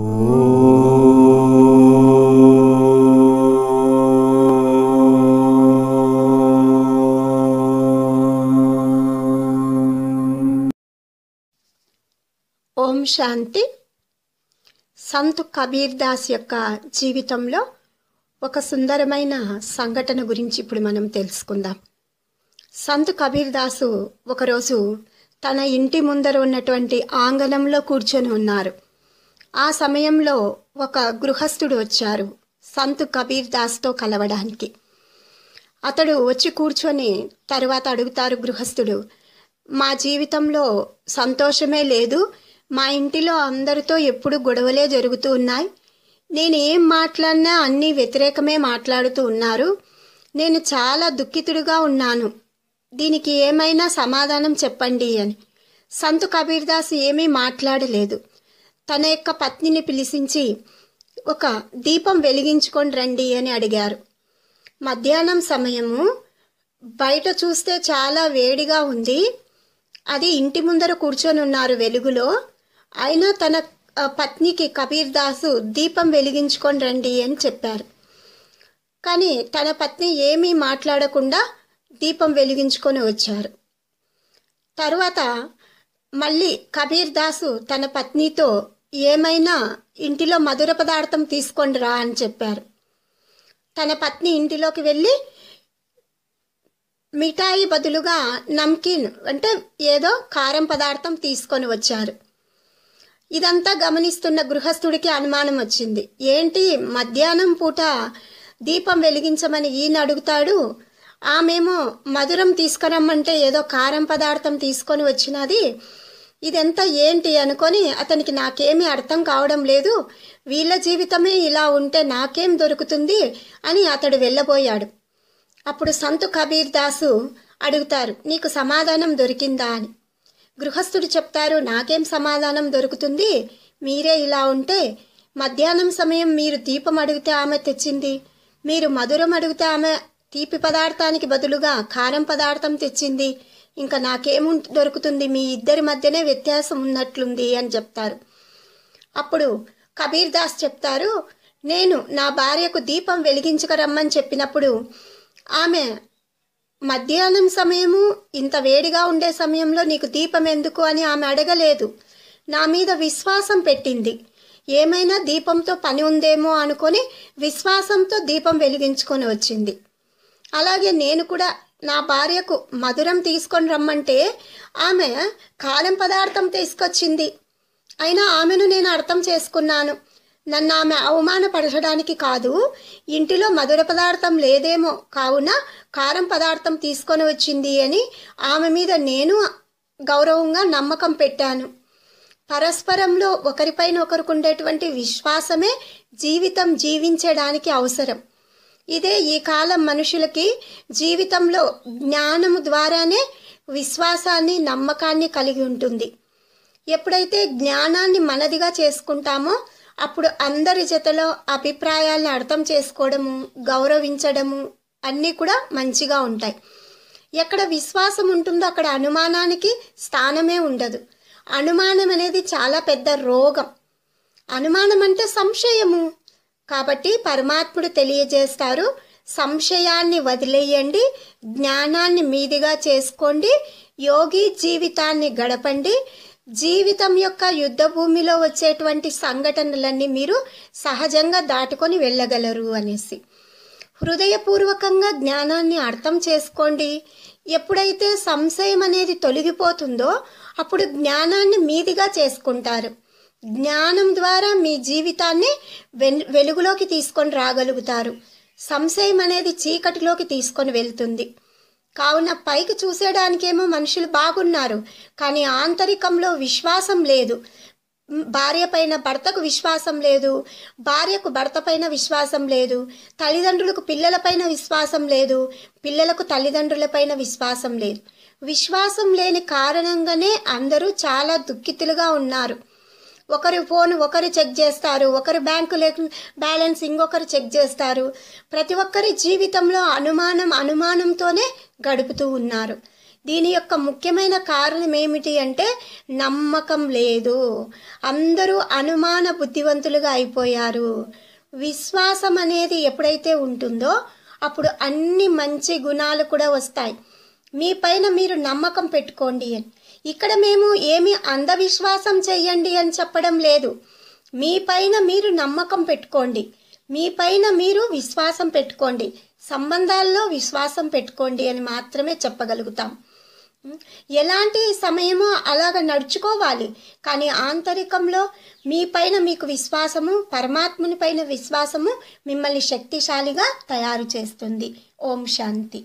ఓం శాంతి సంత్ కబీర్ దాస్ యొక్క జీవితంలో ఒక సుందరమైన సంఘటన గురించి ఇప్పుడు మనం తెలుసుకుందాం సంత్ కబీర్ దాసు ఒకరోజు తన ఇంటి ముందర ఉన్నటువంటి ఆంగణంలో కూర్చొని ఉన్నారు ఆ సమయంలో ఒక గృహస్థుడు వచ్చారు సంత్ కబీర్ దాస్తో కలవడానికి అతడు వచ్చి కూర్చొని తర్వాత అడుగుతారు గృహస్థుడు మా జీవితంలో సంతోషమే లేదు మా ఇంటిలో అందరితో ఎప్పుడు గొడవలే జరుగుతూ ఉన్నాయి నేను ఏం మాట్లాడినా అన్నీ వ్యతిరేకమే మాట్లాడుతూ ఉన్నారు నేను చాలా దుఃఖితుడుగా ఉన్నాను దీనికి ఏమైనా సమాధానం చెప్పండి అని సంతు కబీర్దాస్ ఏమీ మాట్లాడలేదు తన యొక్క పత్నిని పిలిచించి ఒక దీపం వెలిగించుకొని రండి అని అడిగారు మధ్యాహ్నం సమయము బయట చూస్తే చాలా వేడిగా ఉంది అది ఇంటి ముందర కూర్చొని ఉన్నారు వెలుగులో అయినా తన పత్నికి కబీర్ దాసు దీపం వెలిగించుకొని రండి అని చెప్పారు కానీ తన పత్ని ఏమీ మాట్లాడకుండా దీపం వెలిగించుకొని వచ్చారు తర్వాత మళ్ళీ కబీర్ దాసు తన పత్నితో ఏమైనా ఇంటిలో మధుర పదార్థం తీసుకోండి రా అని చెప్పారు తన పత్ని ఇంటిలోకి వెళ్ళి మిఠాయి బదులుగా నమ్కిన్ అంటే ఏదో కారం పదార్థం తీసుకొని వచ్చారు ఇదంతా గమనిస్తున్న గృహస్థుడికి అనుమానం వచ్చింది ఏంటి మధ్యాహ్నం పూట దీపం వెలిగించమని ఈయన అడుగుతాడు ఆమెమో మధురం తీసుకురమ్మంటే ఏదో కారం పదార్థం తీసుకొని వచ్చినది ఇదంతా ఏంటి అనుకొని అతనికి నాకేమీ అర్థం కావడం లేదు వీళ్ళ జీవితమే ఇలా ఉంటే నాకేం దొరుకుతుంది అని అతడు వెళ్ళబోయాడు అప్పుడు సంతు కబీర్ దాసు అడుగుతారు నీకు సమాధానం దొరికిందా అని గృహస్థుడు చెప్తారు నాకేం సమాధానం దొరుకుతుంది మీరే ఇలా ఉంటే మధ్యాహ్నం సమయం మీరు దీపం అడిగితే ఆమె తెచ్చింది మీరు మధురం అడిగితే ఆమె తీపి పదార్థానికి బదులుగా కారం పదార్థం తెచ్చింది ఇంకా నాకేము దొరుకుతుంది మీ ఇద్దరి మధ్యనే వ్యత్యాసం ఉన్నట్లుంది అని చెప్తారు అప్పుడు కబీర్ దాస్ చెప్తారు నేను నా భార్యకు దీపం రమ్మని చెప్పినప్పుడు ఆమె మధ్యాహ్నం సమయము ఇంత వేడిగా ఉండే సమయంలో నీకు దీపం ఎందుకు అని ఆమె అడగలేదు నా మీద విశ్వాసం పెట్టింది ఏమైనా దీపంతో పని ఉందేమో అనుకొని విశ్వాసంతో దీపం వెలిగించుకొని వచ్చింది అలాగే నేను కూడా నా భార్యకు మధురం తీసుకొని రమ్మంటే ఆమె కాలం పదార్థం తీసుకొచ్చింది అయినా ఆమెను నేను అర్థం చేసుకున్నాను నన్ను ఆమె అవమానపరచడానికి కాదు ఇంటిలో మధుర పదార్థం లేదేమో కావున కారం పదార్థం తీసుకొని వచ్చింది అని ఆమె మీద నేను గౌరవంగా నమ్మకం పెట్టాను పరస్పరంలో ఒకరిపైన ఒకరికి ఉండేటువంటి విశ్వాసమే జీవితం జీవించడానికి అవసరం ఇదే ఈ కాలం మనుషులకి జీవితంలో జ్ఞానము ద్వారానే విశ్వాసాన్ని నమ్మకాన్ని కలిగి ఉంటుంది ఎప్పుడైతే జ్ఞానాన్ని మనదిగా చేసుకుంటామో అప్పుడు అందరి జతలో అభిప్రాయాలను అర్థం చేసుకోవడము గౌరవించడము అన్నీ కూడా మంచిగా ఉంటాయి ఎక్కడ విశ్వాసం ఉంటుందో అక్కడ అనుమానానికి స్థానమే ఉండదు అనుమానం అనేది చాలా పెద్ద రోగం అనుమానం అంటే సంశయము కాబట్టి పరమాత్ముడు తెలియజేస్తారు సంశయాన్ని వదిలేయండి జ్ఞానాన్ని మీదిగా చేసుకోండి యోగి జీవితాన్ని గడపండి జీవితం యొక్క యుద్ధ భూమిలో వచ్చేటువంటి సంఘటనలన్నీ మీరు సహజంగా దాటుకొని వెళ్ళగలరు అనేసి హృదయపూర్వకంగా జ్ఞానాన్ని అర్థం చేసుకోండి ఎప్పుడైతే సంశయం అనేది తొలగిపోతుందో అప్పుడు జ్ఞానాన్ని మీదిగా చేసుకుంటారు జ్ఞానం ద్వారా మీ జీవితాన్ని వెలుగులోకి తీసుకొని రాగలుగుతారు సంశయం అనేది చీకటిలోకి తీసుకొని వెళ్తుంది కావున పైకి చూసేడానికేమో మనుషులు బాగున్నారు కానీ ఆంతరికంలో విశ్వాసం లేదు భార్య పైన భర్తకు విశ్వాసం లేదు భార్యకు భర్త పైన విశ్వాసం లేదు తల్లిదండ్రులకు పిల్లలపైన విశ్వాసం లేదు పిల్లలకు తల్లిదండ్రులపైన విశ్వాసం లేదు విశ్వాసం లేని కారణంగానే అందరూ చాలా దుఃఖితులుగా ఉన్నారు ఒకరి ఫోన్ ఒకరు చెక్ చేస్తారు ఒకరు బ్యాంకు బ్యాలెన్స్ ఇంకొకరు చెక్ చేస్తారు ప్రతి ఒక్కరి జీవితంలో అనుమానం అనుమానంతోనే గడుపుతూ ఉన్నారు దీని యొక్క ముఖ్యమైన కారణం ఏమిటి అంటే నమ్మకం లేదు అందరూ అనుమాన బుద్ధివంతులుగా అయిపోయారు విశ్వాసం అనేది ఎప్పుడైతే ఉంటుందో అప్పుడు అన్ని మంచి గుణాలు కూడా వస్తాయి మీ పైన మీరు నమ్మకం పెట్టుకోండి అని ఇక్కడ మేము ఏమి అంధవిశ్వాసం చెయ్యండి అని చెప్పడం లేదు మీ పైన మీరు నమ్మకం పెట్టుకోండి మీ పైన మీరు విశ్వాసం పెట్టుకోండి సంబంధాల్లో విశ్వాసం పెట్టుకోండి అని మాత్రమే చెప్పగలుగుతాం ఎలాంటి సమయమో అలాగ నడుచుకోవాలి కానీ ఆంతరికంలో మీ పైన మీకు విశ్వాసము పరమాత్ముని పైన విశ్వాసము మిమ్మల్ని శక్తిశాలిగా తయారు చేస్తుంది ఓం శాంతి